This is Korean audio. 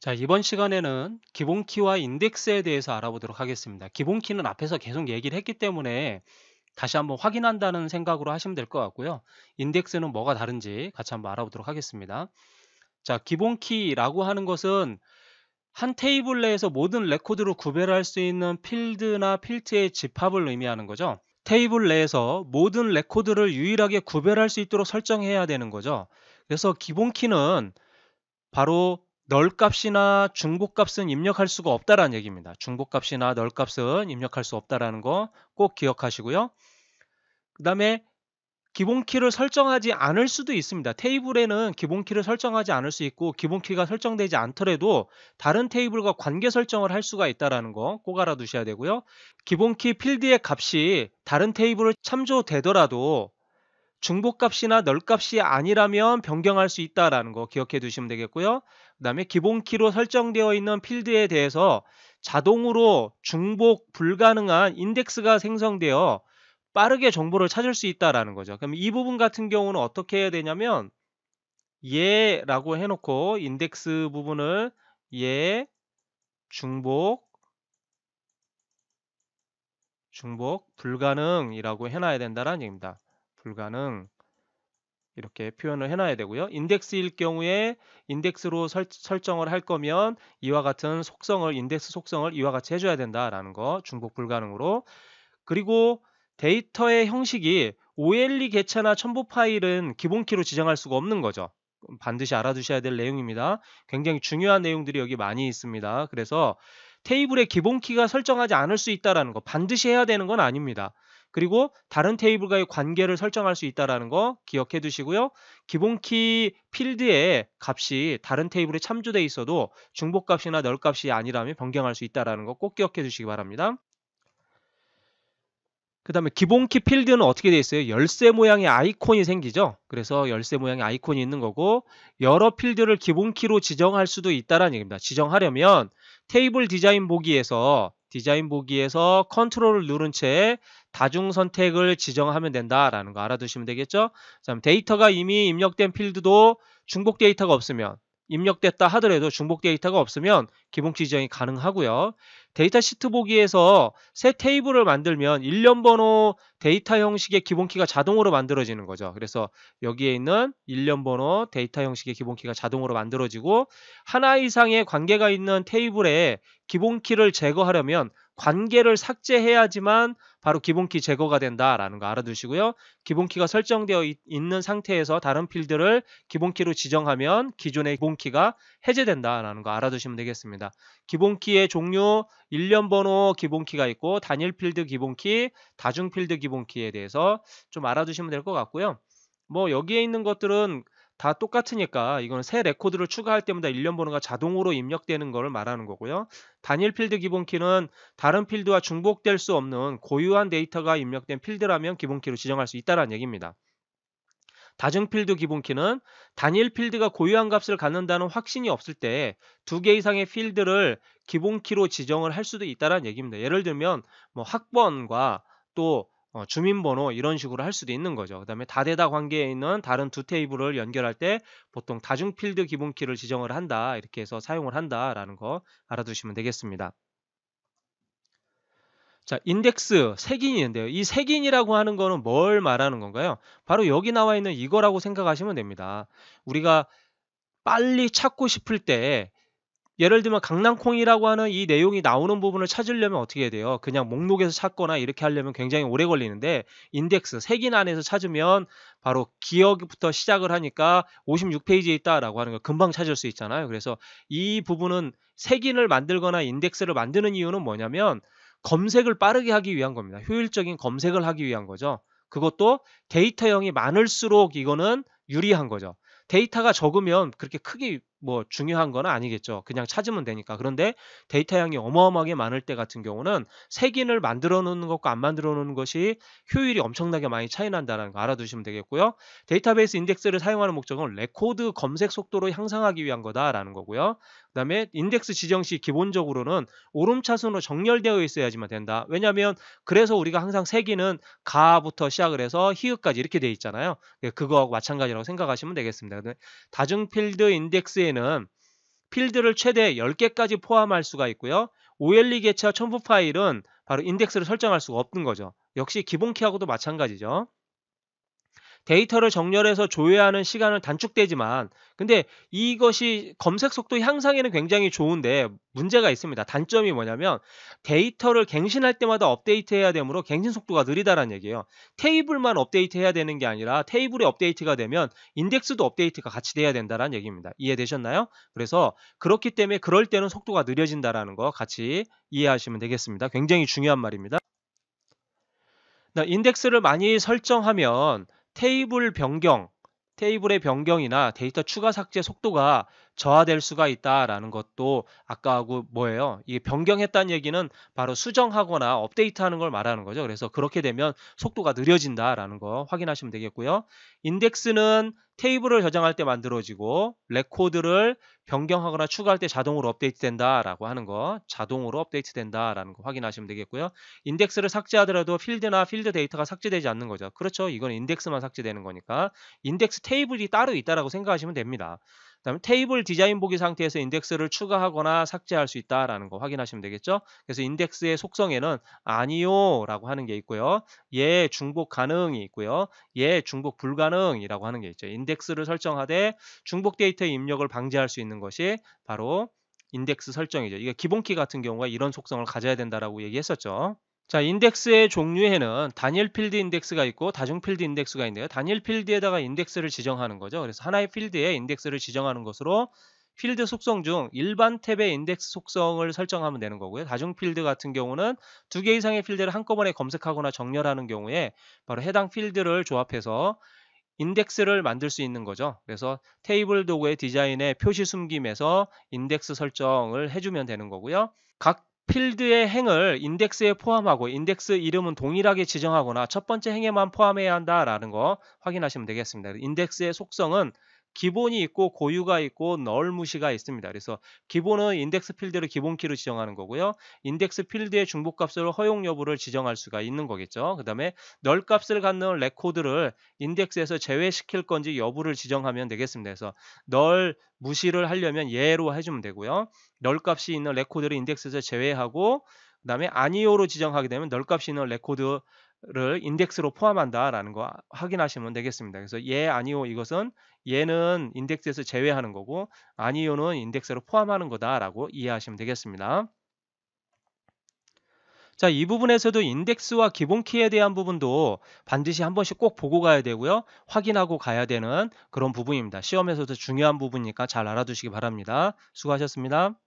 자, 이번 시간에는 기본키와 인덱스에 대해서 알아보도록 하겠습니다. 기본키는 앞에서 계속 얘기를 했기 때문에 다시 한번 확인한다는 생각으로 하시면 될 것 같고요. 인덱스는 뭐가 다른지 같이 한번 알아보도록 하겠습니다. 자, 기본키라고 하는 것은 한 테이블 내에서 모든 레코드로 구별할 수 있는 필드나 필트의 집합을 의미하는 거죠. 테이블 내에서 모든 레코드를 유일하게 구별할 수 있도록 설정해야 되는 거죠. 그래서 기본키는 바로 널값이나 중복값은 입력할 수가 없다라는 얘기입니다. 중복값이나 널값은 입력할 수 없다라는 거 꼭 기억하시고요. 그 다음에 기본키를 설정하지 않을 수도 있습니다. 테이블에는 기본키를 설정하지 않을 수 있고 기본키가 설정되지 않더라도 다른 테이블과 관계 설정을 할 수가 있다는 거 꼭 알아두셔야 되고요. 기본키 필드의 값이 다른 테이블을 참조되더라도 중복값이나 널값이 아니라면 변경할 수 있다는 거 기억해 두시면 되겠고요. 그 다음에 기본키로 설정되어 있는 필드에 대해서 자동으로 중복 불가능한 인덱스가 생성되어 빠르게 정보를 찾을 수 있다라는 거죠. 그럼 이 부분 같은 경우는 어떻게 해야 되냐면 예라고 해놓고 인덱스 부분을 예 중복 중복 불가능이라고 해놔야 된다라는 얘기입니다. 불가능 이렇게 표현을 해놔야 되고요. 인덱스일 경우에 인덱스로 설, 설정을 할 거면 이와 같은 속성을 인덱스 속성을 이와 같이 해줘야 된다라는 거 중복 불가능으로 그리고 데이터의 형식이 OLE 개체나 첨부 파일은 기본키로 지정할 수가 없는 거죠. 반드시 알아두셔야 될 내용입니다. 굉장히 중요한 내용들이 여기 많이 있습니다. 그래서 테이블의 기본키가 설정하지 않을 수 있다라는 거 반드시 해야 되는 건 아닙니다. 그리고 다른 테이블과의 관계를 설정할 수 있다는 거 기억해 두시고요. 기본키 필드의 값이 다른 테이블에 참조되어 있어도 중복값이나 널값이 아니라면 변경할 수 있다는 거 꼭 기억해 주시기 바랍니다. 그 다음에 기본키 필드는 어떻게 되어 있어요? 열쇠 모양의 아이콘이 생기죠. 그래서 열쇠 모양의 아이콘이 있는 거고 여러 필드를 기본키로 지정할 수도 있다는 라 얘기입니다. 지정하려면 테이블 디자인 보기에서 디자인 보기에서 컨트롤을 누른 채 다중 선택을 지정하면 된다라는 거 알아두시면 되겠죠. 자, 그 데이터가 이미 입력된 필드도 중복 데이터가 없으면 입력됐다 하더라도 중복 데이터가 없으면 기본 지정이 가능하고요. 데이터 시트 보기에서 새 테이블을 만들면 일련 번호 데이터 형식의 기본키가 자동으로 만들어지는 거죠. 그래서 여기에 있는 일련 번호 데이터 형식의 기본키가 자동으로 만들어지고 하나 이상의 관계가 있는 테이블에 기본키를 제거하려면 관계를 삭제해야지만 바로 기본키 제거가 된다라는 거 알아두시고요. 기본키가 설정되어 있, 는 상태에서 다른 필드를 기본키로 지정하면 기존의 기본키가 해제된다라는 거 알아두시면 되겠습니다. 기본키의 종류, 일련 번호 기본키가 있고 단일 필드 기본키, 다중 필드 기본키에 대해서 좀 알아두시면 될 것 같고요. 뭐 여기에 있는 것들은 다 똑같으니까 이거는 새 레코드를 추가할 때마다 1년 번호가 자동으로 입력되는 것을 말하는 거고요. 단일 필드 기본키는 다른 필드와 중복될 수 없는 고유한 데이터가 입력된 필드라면 기본키로 지정할 수 있다는 얘기입니다. 다중 필드 기본키는 단일 필드가 고유한 값을 갖는다는 확신이 없을 때 두 개 이상의 필드를 기본키로 지정을 할 수도 있다는 얘기입니다. 예를 들면 뭐 학번과 또 어, 주민번호 이런 식으로 할 수도 있는 거죠. 그 다음에 다대다 관계에 있는 다른 두 테이블을 연결할 때 보통 다중필드 기본키를 지정을 한다. 이렇게 해서 사용을 한다라는 거 알아두시면 되겠습니다. 자, 인덱스 색인이있는데요이 색인이라고 하는 거는 뭘 말하는 건가요? 바로 여기 나와 있는 이거라고 생각하시면 됩니다. 우리가 빨리 찾고 싶을 때 예를 들면 강낭콩이라고 하는 이 내용이 나오는 부분을 찾으려면 어떻게 해야 돼요? 그냥 목록에서 찾거나 이렇게 하려면 굉장히 오래 걸리는데 인덱스 색인 안에서 찾으면 바로 기억부터 시작을 하니까 56페이지에 있다라고 하는 걸 금방 찾을 수 있잖아요. 그래서 이 부분은 색인을 만들거나 인덱스를 만드는 이유는 뭐냐면 검색을 빠르게 하기 위한 겁니다. 효율적인 검색을 하기 위한 거죠. 그것도 데이터형이 많을수록 이거는 유리한 거죠. 데이터가 적으면 그렇게 크게 뭐 중요한 건 아니겠죠. 그냥 찾으면 되니까. 그런데 데이터 양이 어마어마하게 많을 때 같은 경우는 색인을 만들어 놓는 것과 안 만들어 놓는 것이 효율이 엄청나게 많이 차이 난다는 거 알아두시면 되겠고요. 데이터베이스 인덱스를 사용하는 목적은 레코드 검색 속도로 향상하기 위한 거다라는 거고요. 그다음에 인덱스 지정 시 기본적으로는 오름차순으로 정렬되어 있어야지만 된다. 왜냐하면 그래서 우리가 항상 색인은 가부터 시작을 해서 히읗까지 이렇게 돼 있잖아요. 예, 그거하고 마찬가지라고 생각하시면 되겠습니다. 다중필드 인덱스의 경우에는 필드를 최대 10개까지 포함할 수가 있고요. OLE 개체와 첨부 파일은 바로 인덱스를 설정할 수가 없는 거죠. 역시 기본 키하고도 마찬가지죠. 데이터를 정렬해서 조회하는 시간은 단축되지만 근데 이것이 검색 속도 향상에는 굉장히 좋은데 문제가 있습니다. 단점이 뭐냐면 데이터를 갱신할 때마다 업데이트해야 되므로 갱신 속도가 느리다라는 얘기예요. 테이블만 업데이트해야 되는 게 아니라 테이블이 업데이트가 되면 인덱스도 업데이트가 같이 돼야 된다라는 얘기입니다. 이해되셨나요? 그래서 그렇기 때문에 그럴 때는 속도가 느려진다라는 거 같이 이해하시면 되겠습니다. 굉장히 중요한 말입니다. 인덱스를 많이 설정하면 테이블 변경, 테이블의 변경이나 데이터 추가 삭제 속도가 저하될 수가 있다라는 것도 아까하고 뭐예요? 이게 변경했다는 얘기는 바로 수정하거나 업데이트하는 걸 말하는 거죠. 그래서 그렇게 되면 속도가 느려진다라는 거 확인하시면 되겠고요. 인덱스는 테이블을 저장할 때 만들어지고 레코드를 변경하거나 추가할 때 자동으로 업데이트된다라고 하는 거 자동으로 업데이트된다라는 거 확인하시면 되겠고요. 인덱스를 삭제하더라도 필드나 필드 데이터가 삭제되지 않는 거죠. 그렇죠. 이건 인덱스만 삭제되는 거니까 인덱스 테이블이 따로 있다라고 생각하시면 됩니다. 그다음에 테이블 디자인 보기 상태에서 인덱스를 추가하거나 삭제할 수 있다라는 거 확인하시면 되겠죠. 그래서 인덱스의 속성에는 아니요라고 하는 게 있고요. 예 중복 가능이 있고요. 예 중복 불가능이라고 하는 게 있죠. 인덱스를 설정하되 중복 데이터의 입력을 방지할 수 있는 것이 바로 인덱스 설정이죠. 이게 기본키 같은 경우가 이런 속성을 가져야 된다라고 얘기했었죠. 자, 인덱스의 종류에는 단일 필드 인덱스가 있고 다중 필드 인덱스가 있는데요. 단일 필드에다가 인덱스를 지정하는 거죠. 그래서 하나의 필드에 인덱스를 지정하는 것으로 필드 속성 중 일반 탭의 인덱스 속성을 설정하면 되는 거고요. 다중 필드 같은 경우는 두 개 이상의 필드를 한꺼번에 검색하거나 정렬하는 경우에 바로 해당 필드를 조합해서 인덱스를 만들 수 있는 거죠. 그래서 테이블 도구의 디자인의 표시 숨김에서 인덱스 설정을 해주면 되는 거고요. 각 필드의 행을 인덱스에 포함하고 인덱스 이름은 동일하게 지정하거나 첫 번째 행에만 포함해야 한다라는 거 확인하시면 되겠습니다. 인덱스의 속성은 기본이 있고 고유가 있고 널무시가 있습니다. 그래서 기본은 인덱스 필드를 기본키로 지정하는 거고요. 인덱스 필드의 중복값으로 허용 여부를 지정할 수가 있는 거겠죠. 그 다음에 널값을 갖는 레코드를 인덱스에서 제외시킬 건지 여부를 지정하면 되겠습니다. 그래서 널 무시를 하려면 예로 해주면 되고요. 널값이 있는 레코드를 인덱스에서 제외하고 그 다음에 아니오로 지정하게 되면 널값이 있는 레코드 를 인덱스로 포함한다라는 거 확인하시면 되겠습니다. 그래서 예 아니요 이것은 예는 인덱스에서 제외하는 거고 아니요는 인덱스로 포함하는 거다라고 이해하시면 되겠습니다. 자, 이 부분에서도 인덱스와 기본키에 대한 부분도 반드시 한 번씩 꼭 보고 가야 되고요. 확인하고 가야 되는 그런 부분입니다. 시험에서도 중요한 부분이니까 잘 알아두시기 바랍니다. 수고하셨습니다.